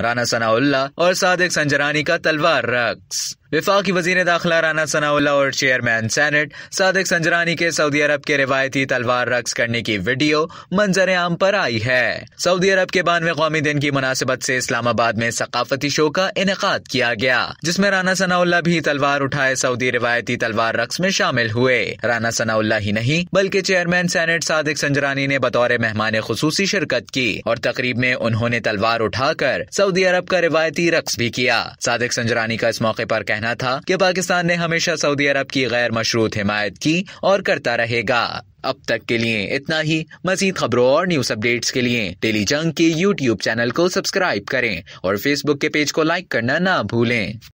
राना सनाउल्ला और सादिक संजरानी का तलवार रक्स की वजीर दाखिला राना सनाउल्ला और चेयरमैन सैनेट सादिक संजरानी के सऊदी अरब के रिवायती तलवार रक्स करने की वीडियो मंजर आम पर आई है सऊदी अरब के बानवे कौमी दिन की मुनासिबत से इस्लामाबाद में सकाफती शो का इनका किया गया जिसमें राना सनाउल्ला भी तलवार उठाए सऊदी रिवायती तलवार रक्स में शामिल हुए राना सनाउल्ला ही नहीं बल्कि चेयरमैन सैनेट सादिक संजरानी ने बतौर मेहमान खसूसी शिरकत की और तकरीब में उन्होंने तलवार उठाकर सऊदी अरब का रिवायती रक्स भी किया सादिक संजरानी का इस मौके आरोप कहना था कि पाकिस्तान ने हमेशा सऊदी अरब की गैर मशरूत हिमायत की और करता रहेगा अब तक के लिए इतना ही मजीद खबरों और न्यूज अपडेट्स के लिए डेली जंग के यूट्यूब चैनल को सब्सक्राइब करें और फेसबुक के पेज को लाइक करना ना भूलें